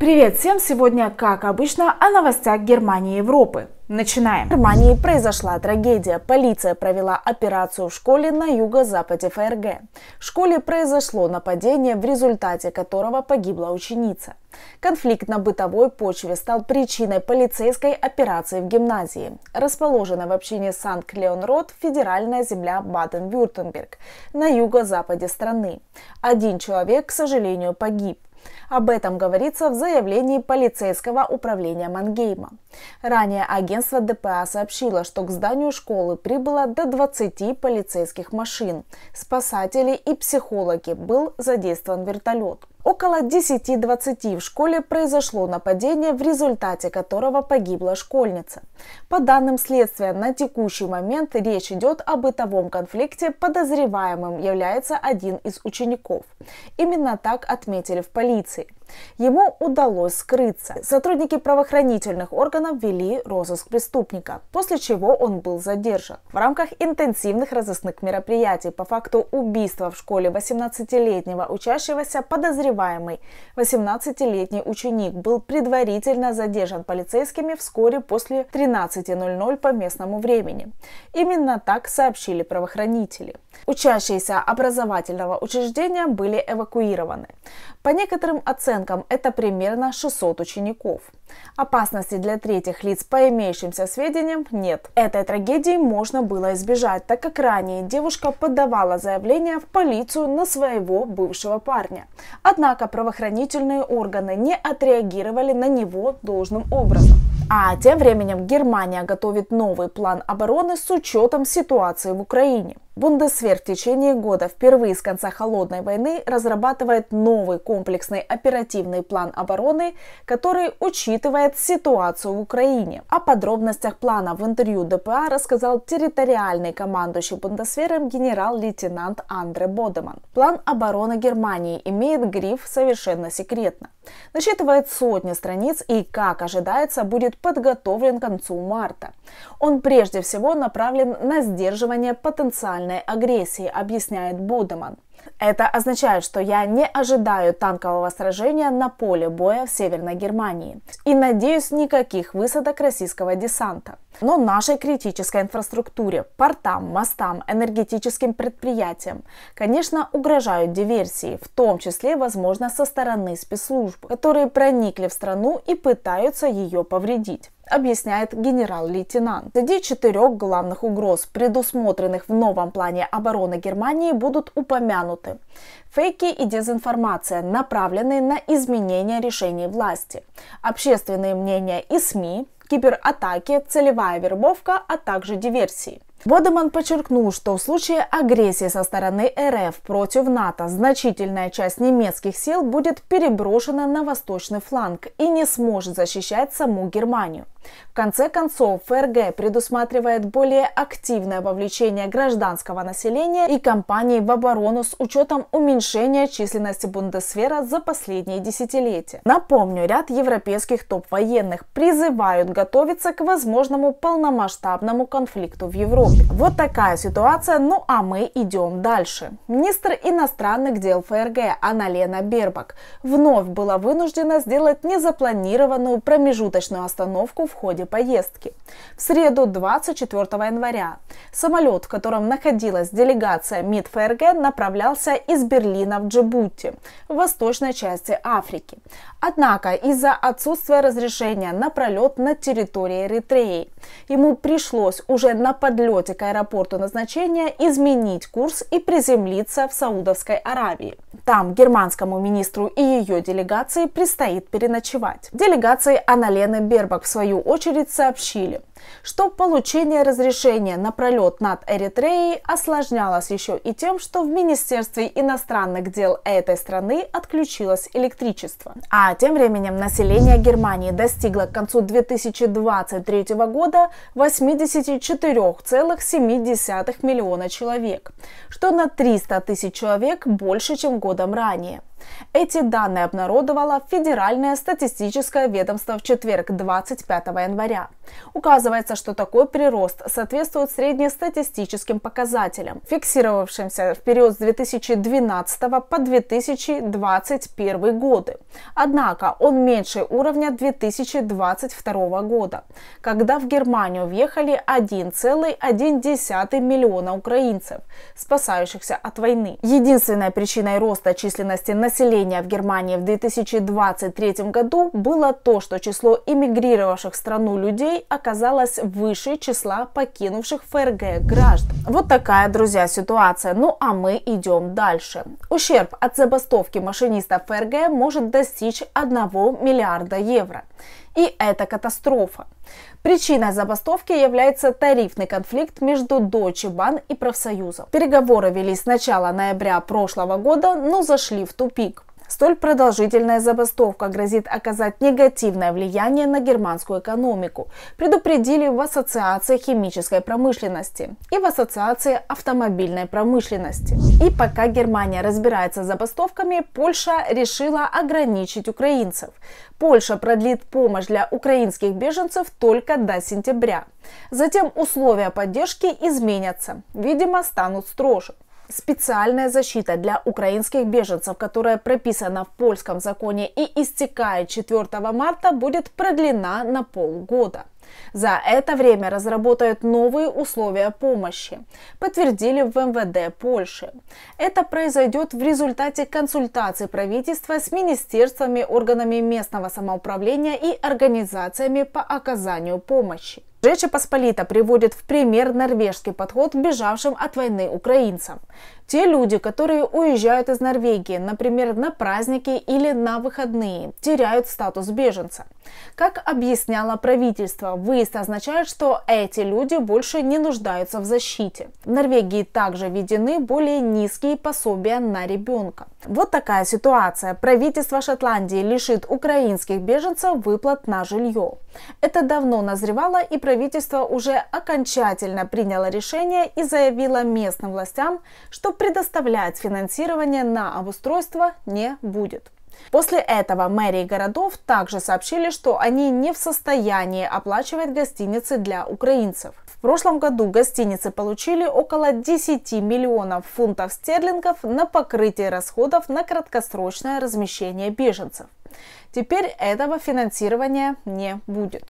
Привет всем! Сегодня, как обычно, о новостях Германии и Европы. Начинаем. В Германии произошла трагедия. Полиция провела операцию в школе на юго-западе ФРГ. В школе произошло нападение, в результате которого погибла ученица. Конфликт на бытовой почве стал причиной полицейской операции в гимназии, расположенной в общине Санкт-Леонрод, федеральная земля Баден-Вюртемберг, на юго-западе страны. Один человек, к сожалению, погиб. Об этом говорится в заявлении полицейского управления Мангейма. Ранее агентство ДПА сообщило, что к зданию школы прибыло до 20 полицейских машин. Спасатели и психологи был задействован вертолет. Около 10-20 в школе произошло нападение, в результате которого погибла школьница. По данным следствия, на текущий момент речь идет о бытовом конфликте, подозреваемым является один из учеников. Именно так отметили в полиции. succès. Ему удалось скрыться. Сотрудники правоохранительных органов вели розыск преступника, после чего он был задержан. В рамках интенсивных розыскных мероприятий по факту убийства в школе 18-летнего учащегося подозреваемый 18-летний ученик был предварительно задержан полицейскими вскоре после 13.00 по местному времени. Именно так сообщили правоохранители. Учащиеся образовательного учреждения были эвакуированы. По некоторым оценкам оценкам это примерно 600 учеников. Опасности для третьих лиц по имеющимся сведениям нет. Этой трагедии можно было избежать, так как ранее девушка подавала заявление в полицию на своего бывшего парня. Однако правоохранительные органы не отреагировали на него должным образом. А тем временем Германия готовит новый план обороны с учетом ситуации в Украине. Бундесвер в течение года впервые с конца холодной войны разрабатывает новый комплексный оперативный план обороны, который учитывает ситуацию в Украине. О подробностях плана в интервью ДПА рассказал территориальный командующий Бундесвером генерал-лейтенант Андре Бодеман. План обороны Германии имеет гриф «Совершенно секретно». Насчитывает сотни страниц и, как ожидается, будет подготовлен к концу марта. Он прежде всего направлен на сдерживание потенциальной агрессии, объясняет Будеман. Это означает, что я не ожидаю танкового сражения на поле боя в Северной Германии и надеюсь никаких высадок российского десанта. Но нашей критической инфраструктуре, портам, мостам, энергетическим предприятиям, конечно, угрожают диверсии, в том числе, возможно, со стороны спецслужб, которые проникли в страну и пытаются ее повредить объясняет генерал-лейтенант. Среди четырех главных угроз, предусмотренных в новом плане обороны Германии, будут упомянуты фейки и дезинформация, направленные на изменение решений власти, общественные мнения и СМИ, кибератаки, целевая вербовка, а также диверсии. Бодеман подчеркнул, что в случае агрессии со стороны РФ против НАТО значительная часть немецких сил будет переброшена на восточный фланг и не сможет защищать саму Германию. В конце концов, ФРГ предусматривает более активное вовлечение гражданского населения и компаний в оборону с учетом уменьшения численности Бундесвера за последние десятилетия. Напомню, ряд европейских топ-военных призывают готовиться к возможному полномасштабному конфликту в Европе. Вот такая ситуация, ну а мы идем дальше. Министр иностранных дел ФРГ Аналена Бербак вновь была вынуждена сделать незапланированную промежуточную остановку в ходе поездки. В среду 24 января самолет, в котором находилась делегация МИД ФРГ, направлялся из Берлина в Джибути, в восточной части Африки. Однако из-за отсутствия разрешения на пролет на территории Эритреи Ему пришлось уже на подлете к аэропорту назначения изменить курс и приземлиться в Саудовской Аравии. Там германскому министру и ее делегации предстоит переночевать. Делегации Аналены Бербак в свою очередь сообщили, что получение разрешения на пролет над Эритреей осложнялось еще и тем, что в Министерстве иностранных дел этой страны отключилось электричество. А тем временем население Германии достигло к концу 2023 года 84,7 миллиона человек, что на 300 тысяч человек больше, чем годом ранее. Эти данные обнародовало Федеральное статистическое ведомство в четверг 25 января. Указывается, что такой прирост соответствует среднестатистическим показателям, фиксировавшимся в период с 2012 по 2021 годы. Однако он меньше уровня 2022 года, когда в Германию въехали 1,1 миллиона украинцев, спасающихся от войны. Единственной причиной роста численности населения в Германии в 2023 году было то, что число эмигрировавших в страну людей оказалось выше числа покинувших ФРГ граждан. Вот такая, друзья, ситуация. Ну а мы идем дальше. Ущерб от забастовки машинистов ФРГ может достичь достичь 1 миллиарда евро. И это катастрофа. Причиной забастовки является тарифный конфликт между Deutsche Bahn и профсоюзом. Переговоры велись с начала ноября прошлого года, но зашли в тупик. Столь продолжительная забастовка грозит оказать негативное влияние на германскую экономику, предупредили в Ассоциации химической промышленности и в Ассоциации автомобильной промышленности. И пока Германия разбирается с забастовками, Польша решила ограничить украинцев. Польша продлит помощь для украинских беженцев только до сентября. Затем условия поддержки изменятся, видимо, станут строже специальная защита для украинских беженцев, которая прописана в польском законе и истекает 4 марта, будет продлена на полгода. За это время разработают новые условия помощи, подтвердили в МВД Польши. Это произойдет в результате консультаций правительства с министерствами, органами местного самоуправления и организациями по оказанию помощи. Речи Посполита приводит в пример норвежский подход бежавшим от войны украинцам. Те люди, которые уезжают из Норвегии, например, на праздники или на выходные, теряют статус беженца. Как объясняло правительство, выезд означает, что эти люди больше не нуждаются в защите. В Норвегии также введены более низкие пособия на ребенка. Вот такая ситуация. Правительство Шотландии лишит украинских беженцев выплат на жилье. Это давно назревало, и правительство уже окончательно приняло решение и заявило местным властям, что предоставлять финансирование на обустройство не будет. После этого мэрии городов также сообщили, что они не в состоянии оплачивать гостиницы для украинцев. В прошлом году гостиницы получили около 10 миллионов фунтов стерлингов на покрытие расходов на краткосрочное размещение беженцев. Теперь этого финансирования не будет.